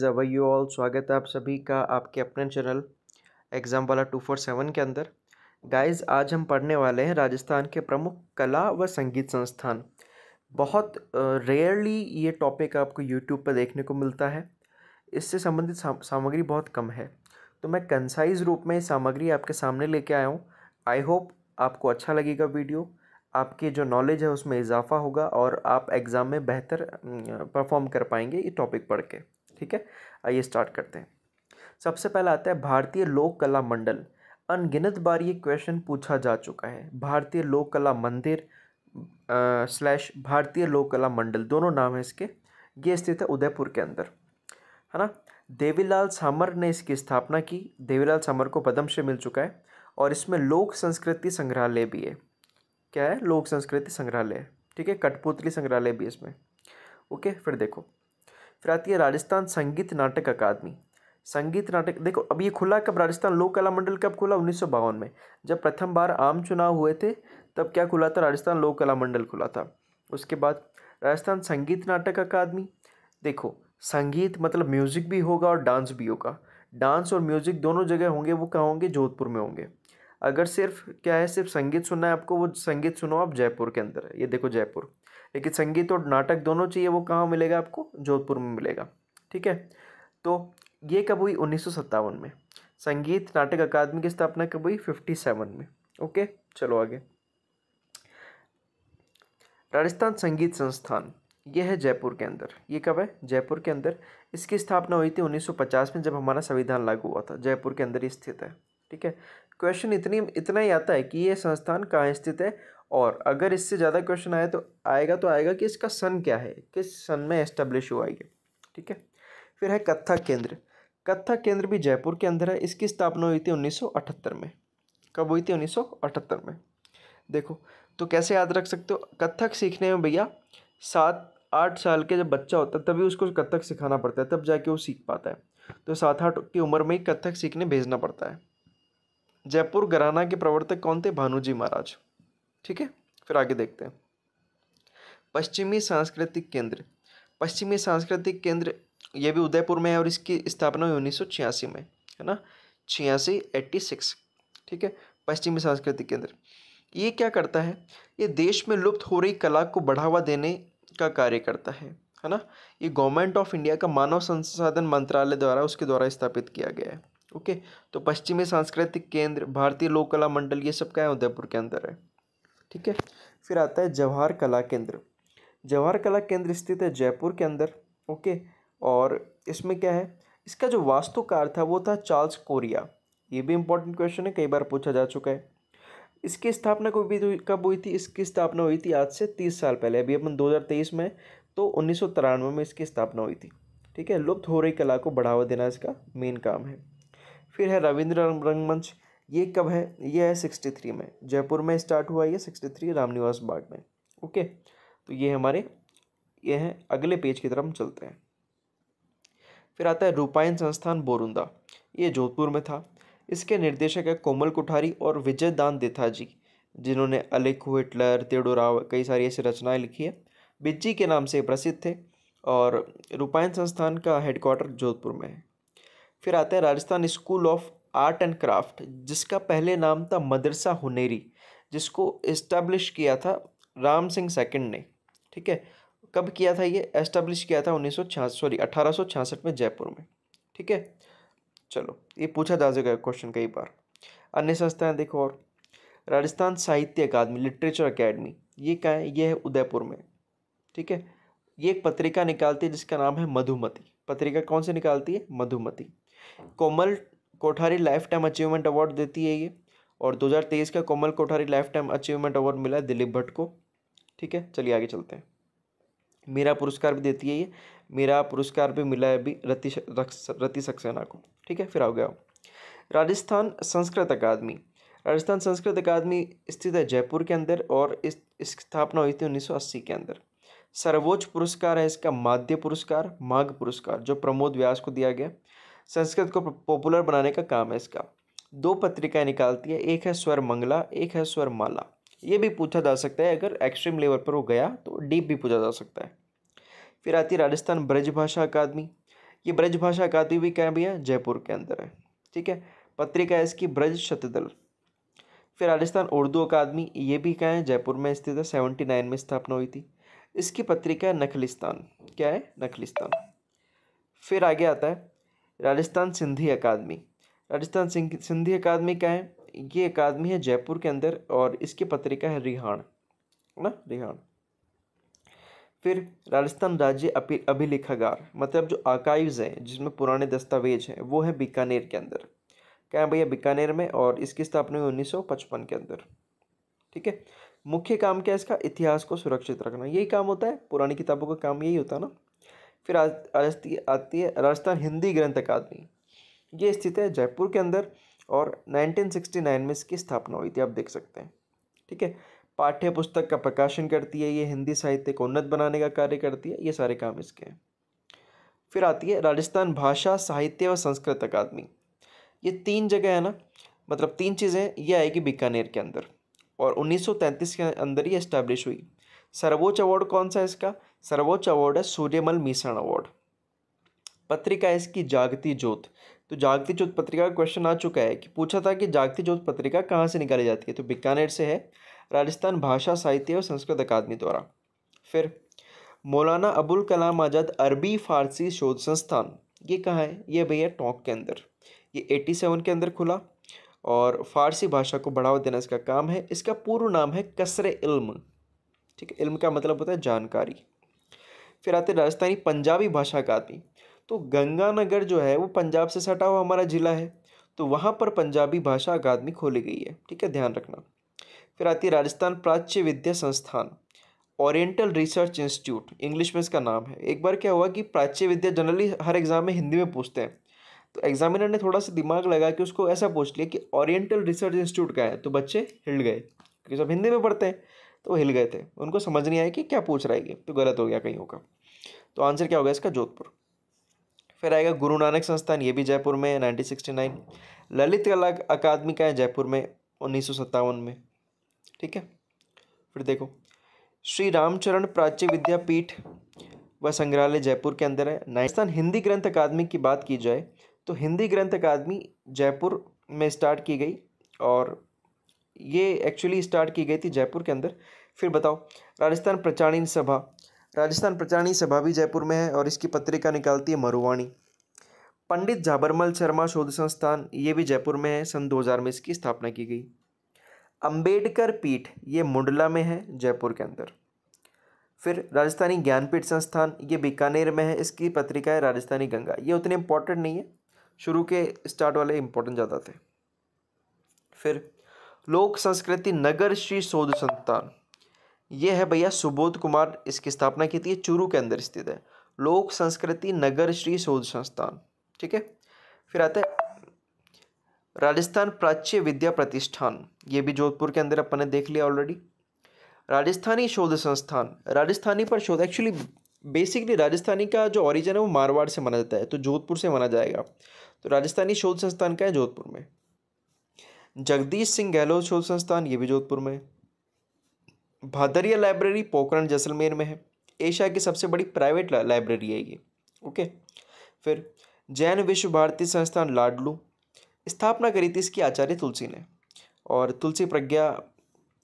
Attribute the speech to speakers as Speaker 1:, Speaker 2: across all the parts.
Speaker 1: जवई all स्वागत है आप सभी का आपके अपने चैनल एग्ज़ाम वाला टू फोर सेवन के अंदर गाइस आज हम पढ़ने वाले हैं राजस्थान के प्रमुख कला व संगीत संस्थान बहुत रेयरली ये टॉपिक आपको यूट्यूब पर देखने को मिलता है इससे संबंधित सामग्री बहुत कम है तो मैं कंसाइज रूप में सामग्री आपके सामने लेके आया हूँ आई होप आपको अच्छा लगेगा वीडियो आपके जो नॉलेज है उसमें इजाफ़ा होगा और आप एग्ज़ाम में बेहतर परफॉर्म कर पाएंगे ये टॉपिक पढ़ के ठीक है आइए स्टार्ट करते हैं सबसे पहला आता है भारतीय लोक कला मंडल अनगिनत बार ये क्वेश्चन पूछा जा चुका है भारतीय लोक कला मंदिर स्लैश भारतीय लोक कला मंडल दोनों नाम है इसके ये स्थित है उदयपुर के अंदर है ना देवीलाल सामर ने इसकी स्थापना की देवीलाल सामर को पद्मश्री मिल चुका है और इसमें लोक संस्कृति संग्रहालय भी है क्या है लोक संस्कृति संग्रहालय ठीक है कठपुतली संग्रहालय भी इसमें ओके फिर देखो फिर आती है राजस्थान संगीत नाटक अकादमी संगीत नाटक देखो अब ये खुला कब राजस्थान लोक कला मंडल कब खुला उन्नीस में जब प्रथम बार आम चुनाव हुए थे तब क्या खुला था राजस्थान लोक कला मंडल खुला था उसके बाद राजस्थान संगीत नाटक अकादमी देखो संगीत मतलब म्यूज़िक भी होगा और डांस भी होगा डांस और म्यूज़िक दोनों जगह होंगे वो कहाँ होंगे जोधपुर में होंगे अगर सिर्फ क्या है सिर्फ संगीत सुनना है आपको वो संगीत सुनो आप जयपुर के अंदर ये देखो जयपुर लेकिन संगीत और नाटक दोनों चाहिए वो कहाँ मिलेगा आपको जोधपुर में मिलेगा ठीक है तो ये कब हुई उन्नीस में संगीत नाटक अकादमी की स्थापना कब हुई फिफ्टी सेवन में ओके चलो आगे राजस्थान संगीत संस्थान यह है जयपुर के अंदर ये कब है जयपुर के अंदर इसकी स्थापना हुई थी 1950 में जब हमारा संविधान लागू हुआ था जयपुर के अंदर ही स्थित है ठीक है क्वेश्चन इतनी इतना ही आता है कि ये संस्थान कहाँ स्थित है और अगर इससे ज़्यादा क्वेश्चन आए तो आएगा तो आएगा कि इसका सन क्या है किस सन में एस्टेब्लिश हुआ ये ठीक है फिर है कत्था केंद्र कत्था केंद्र भी जयपुर के अंदर है इसकी स्थापना हुई थी उन्नीस में कब हुई थी उन्नीस में देखो तो कैसे याद रख सकते हो कत्थक सीखने में भैया सात आठ साल के जब बच्चा होता है तभी उसको कत्थक सिखाना पड़ता है तब जाके वो सीख पाता है तो सात आठ की उम्र में ही कत्थक सीखने भेजना पड़ता है जयपुर घराना के प्रवर्तक कौन थे भानुजी महाराज ठीक है फिर आगे देखते हैं पश्चिमी सांस्कृतिक केंद्र पश्चिमी सांस्कृतिक केंद्र ये भी उदयपुर में है और इसकी स्थापना हुई उन्नीस में है ना छियासी एट्टी सिक्स ठीक है पश्चिमी सांस्कृतिक केंद्र ये क्या करता है ये देश में लुप्त हो रही कला को बढ़ावा देने का कार्य करता है है ना ये गवर्नमेंट ऑफ इंडिया का मानव संसाधन मंत्रालय द्वारा उसके द्वारा स्थापित किया गया है ओके तो पश्चिमी सांस्कृतिक केंद्र भारतीय लोक कला मंडल ये सब का है उदयपुर के अंदर है ठीक है फिर आता है जवाहर कला केंद्र जवाहर कला केंद्र स्थित है जयपुर के अंदर ओके और इसमें क्या है इसका जो वास्तुकार था वो था चार्ल्स कोरिया ये भी इम्पोर्टेंट क्वेश्चन है कई बार पूछा जा चुका है इसकी स्थापना को भी कब हुई थी इसकी स्थापना हुई थी आज से तीस साल पहले अभी अपन 2023 में तो उन्नीस में इसकी स्थापना हुई थी ठीक है लुप्त हो रही कला को बढ़ावा देना इसका मेन काम है फिर है रविंद्र रंगमंच ये कब है ये है सिक्सटी थ्री में जयपुर में स्टार्ट हुआ ये सिक्सटी थ्री रामनिवास बाग में ओके तो ये हमारे ये हैं अगले पेज की तरफ हम चलते हैं फिर आता है रूपायन संस्थान बोरुंदा ये जोधपुर में था इसके निर्देशक है कोमल कोठारी और विजय दान देथा जी जिन्होंने अलिख हिटलर तेडोराव कई सारी ऐसी रचनाएं लिखी है बिज्जी के नाम से प्रसिद्ध थे और रूपायन संस्थान का हेडक्वार्टर जोधपुर में है फिर आते हैं Rajasthan school of art and craft जिसका पहले नाम था मदरसा हुनेरी जिसको इस्टेब्लिश किया था राम सिंह सेकंड ने ठीक है कब किया था ये एस्टेब्लिश किया था उन्नीस सॉरी अठारह में जयपुर में ठीक है चलो ये पूछा जा सकेगा क्वेश्चन कई बार अन्य संस्थाएँ देखो और राजस्थान साहित्य अकादमी लिटरेचर अकेडमी ये क्या है ये है उदयपुर में ठीक है ये एक पत्रिका निकालती है जिसका नाम है मधुमती पत्रिका कौन से निकालती है Madhumati Komal Kothari lifetime achievement award देती है ये और 2023 का Komal Kothari lifetime achievement award मिला है दिलीप भट्ट को ठीक है चलिए आगे चलते हैं मेरा पुरस्कार भी देती है ये मेरा पुरस्कार भी मिला है अभी रति रति सक्सेना को ठीक है फिर आ गया राजस्थान संस्कृत अकादमी राजस्थान संस्कृत अकादमी स्थित है जयपुर के अंदर और इस स्थापना हुई थी अस्सी के अंदर सर्वोच्च पुरस्कार है इसका माध्य पुरस्कार माघ पुरस्कार जो प्रमोद व्यास को दिया गया संस्कृत को पॉपुलर बनाने का काम है इसका दो पत्रिकाएं निकालती है एक है स्वर मंगला एक है स्वर माला ये भी पूछा जा सकता है अगर एक्सट्रीम लेवल पर वो गया तो डीप भी पूछा जा सकता है फिर आती है राजस्थान ब्रजभाषा अकादमी ये ब्रजभाषा अकादमी भी क्या भी है जयपुर के अंदर है ठीक है पत्रिका है इसकी ब्रज शतदल फिर राजस्थान उर्दू अकादमी ये भी क्या है जयपुर में स्थित है सेवेंटी नाइन में स्थापना हुई थी इसकी पत्रिका है नखलिस्तान क्या है नखलिस्तान फिर आगे आता है राजस्थान सिंधी अकादमी राजस्थान सिंधी अकादमी क्या है ये अकादमी है जयपुर के अंदर और इसकी पत्रिका है रिहान है ना रिहान फिर राजस्थान राज्य अभिलेखागार मतलब जो आकाइव्स हैं जिसमें पुराने दस्तावेज हैं वो है बीकानेर के अंदर क्या है भैया बीकानेर में और इसकी स्थापना हुई उन्नीस के अंदर ठीक है मुख्य काम क्या है इसका इतिहास को सुरक्षित रखना यही काम होता है पुरानी किताबों का काम यही होता है ना फिर आती है राजस्थान हिंदी ग्रंथ अकादमी ये स्थित है जयपुर के अंदर और 1969 में इसकी स्थापना हुई थी आप देख सकते हैं ठीक है पाठ्य पुस्तक का प्रकाशन करती है ये हिंदी साहित्य को उन्नत बनाने का कार्य करती है ये सारे काम इसके हैं फिर आती है राजस्थान भाषा साहित्य और संस्कृत अकादमी ये तीन जगह है ना मतलब तीन चीज़ें ये आएगी बीकानेर के अंदर और 1933 के अंदर ही इस्टेब्लिश हुई सर्वोच्च अवार्ड कौन सा है इसका सर्वोच्च अवार्ड है सूर्यमल मिश्रण अवार्ड पत्रिका है इसकी जागती ज्योत तो जागती ज्योत पत्रिका का क्वेश्चन आ चुका है कि पूछा था कि जागती ज्योत पत्रिका कहाँ से निकाली जाती है तो बीकानेर से है राजस्थान भाषा साहित्य और संस्कृत अकादमी द्वारा फिर मौलाना अबुल कलाम आज़ाद अरबी फारसी शोध संस्थान ये कहाँ है ये भैया टोंक के अंदर ये एट्टी सेवन के अंदर खुला और फारसी भाषा को बढ़ावा देना इसका काम है इसका पूर्व नाम है कसर इल्म ठीक है इल्म का मतलब होता है जानकारी फिर आते राजस्थानी पंजाबी भाषा का आती तो गंगानगर जो है वो पंजाब से सटा हुआ हमारा ज़िला है तो वहाँ पर पंजाबी भाषा अकादमी खोली गई है ठीक है ध्यान रखना फिर आती है राजस्थान प्राच्य विद्या संस्थान ओरिएंटल रिसर्च इंस्टीट्यूट इंग्लिश में इसका नाम है एक बार क्या हुआ कि प्राच्य विद्या जनरली हर एग्ज़ाम में हिंदी में पूछते हैं तो एग्जामिनर ने थोड़ा सा दिमाग लगा कि उसको ऐसा पूछ लिया कि ओरिएंटल रिसर्च इंस्टीट्यूट का है तो बच्चे हिल गए क्योंकि सब हिंदी में पढ़ते हैं तो वो हिल गए थे उनको समझ नहीं आया कि क्या पूछ रहा है ये तो गलत हो गया कहीं होगा तो आंसर क्या होगा इसका जोधपुर फिर आएगा गुरु नानक संस्थान ये भी जयपुर में है नाइनटीन ललित कला अकादमी का है जयपुर में उन्नीस में ठीक है फिर देखो श्री रामचरण प्राच्य विद्यापीठ व संग्रहालय जयपुर के अंदर है राजस्थान हिंदी ग्रंथ अकादमी की बात की जाए तो हिंदी ग्रंथ अकादमी जयपुर में स्टार्ट की गई और ये एक्चुअली स्टार्ट की गई थी जयपुर के अंदर फिर बताओ राजस्थान प्रचारणी सभा राजस्थान प्रचारणी सभा भी जयपुर में है और इसकी पत्रिका निकालती है मरुवाणी पंडित जाबरमल शर्मा शोध संस्थान ये भी जयपुर में है सन 2000 में इसकी स्थापना की गई अंबेडकर पीठ ये मुंडला में है जयपुर के अंदर फिर राजस्थानी ज्ञानपीठ संस्थान ये बीकानेर में है इसकी पत्रिका है राजस्थानी गंगा ये उतने इम्पोर्टेंट नहीं है शुरू के स्टार्ट वाले इम्पोर्टेंट ज़्यादा थे फिर लोक संस्कृति नगर श्री शोध संस्थान ये है भैया सुबोध कुमार इसकी स्थापना की थी चूरू के अंदर स्थित है लोक संस्कृति नगर श्री शोध संस्थान ठीक है फिर आते राजस्थान प्राच्य विद्या प्रतिष्ठान ये भी जोधपुर के अंदर अपन ने देख लिया ऑलरेडी राजस्थानी शोध संस्थान राजस्थानी पर शोध एक्चुअली बेसिकली राजस्थानी का जो ऑरिजन है वो मारवाड़ से माना जाता है तो जोधपुर से माना जाएगा तो राजस्थानी शोध संस्थान का है जोधपुर में जगदीश सिंह गहलोत शोध संस्थान ये भी जोधपुर में है भादरिया लाइब्रेरी पोखरण जैसलमेर में है एशिया की सबसे बड़ी प्राइवेट लाइब्रेरी है ये ओके फिर जैन विश्व भारती संस्थान लाडलू स्थापना करी थी इसकी आचार्य तुलसी ने और तुलसी प्रज्ञा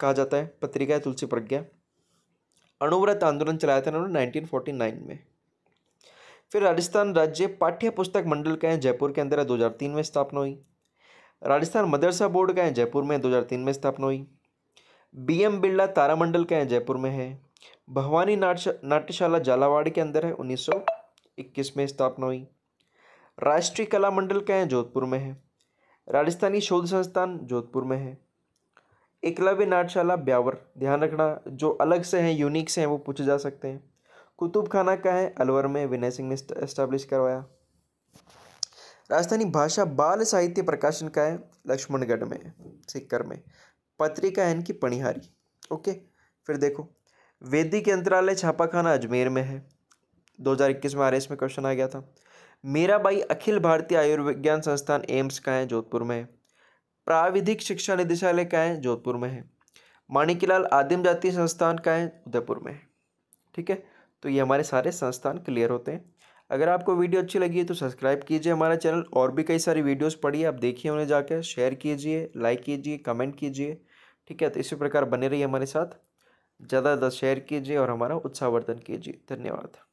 Speaker 1: कहा जाता है पत्रिका है तुलसी प्रज्ञा अणुव्रत आंदोलन चलाया था फोर्टी नाइन में फिर राजस्थान राज्य पाठ्य पुस्तक मंडल का है जयपुर के अंदर है तीन में स्थापना हुई राजस्थान मदरसा बोर्ड का है जयपुर में 2003 में स्थापना हुई बी एम बिरला तारामंडल का है जयपुर में है भवानी नाट्यशाला झालावाड़ के अंदर है 1921 में स्थापना हुई राष्ट्रीय कला मंडल का है जोधपुर में है राजस्थानी शोध संस्थान जोधपुर में है एकलव्य नाट्यशाला ब्यावर ध्यान रखना जो अलग से हैं यूनिक से हैं वो पूछे जा सकते हैं कुतुब खाना का है अलवर में विनय सिंह ने इस्टेब्लिश करवाया राजस्थानी भाषा बाल साहित्य प्रकाशन का है लक्ष्मणगढ़ में सिक्कर में पत्रिका है इनकी पणिहारी ओके फिर देखो वेदी के अंतरालय छापाखाना अजमेर में है 2021 में आर में क्वेश्चन आ गया था मेरा भाई अखिल भारतीय आयुर्विज्ञान संस्थान एम्स का है जोधपुर में है प्राविधिक शिक्षा निदेशालय का है जोधपुर में है माणिकीलाल आदिम जाति संस्थान का है उदयपुर में है ठीक है तो ये हमारे सारे संस्थान क्लियर होते हैं अगर आपको वीडियो अच्छी लगी है तो सब्सक्राइब कीजिए हमारा चैनल और भी कई सारी वीडियोस पढ़िए आप देखिए उन्हें जाकर शेयर कीजिए लाइक कीजिए कमेंट कीजिए ठीक है तो इसी प्रकार बने रहिए हमारे साथ ज़्यादा ज़्यादा शेयर कीजिए और हमारा उत्साहवर्धन कीजिए धन्यवाद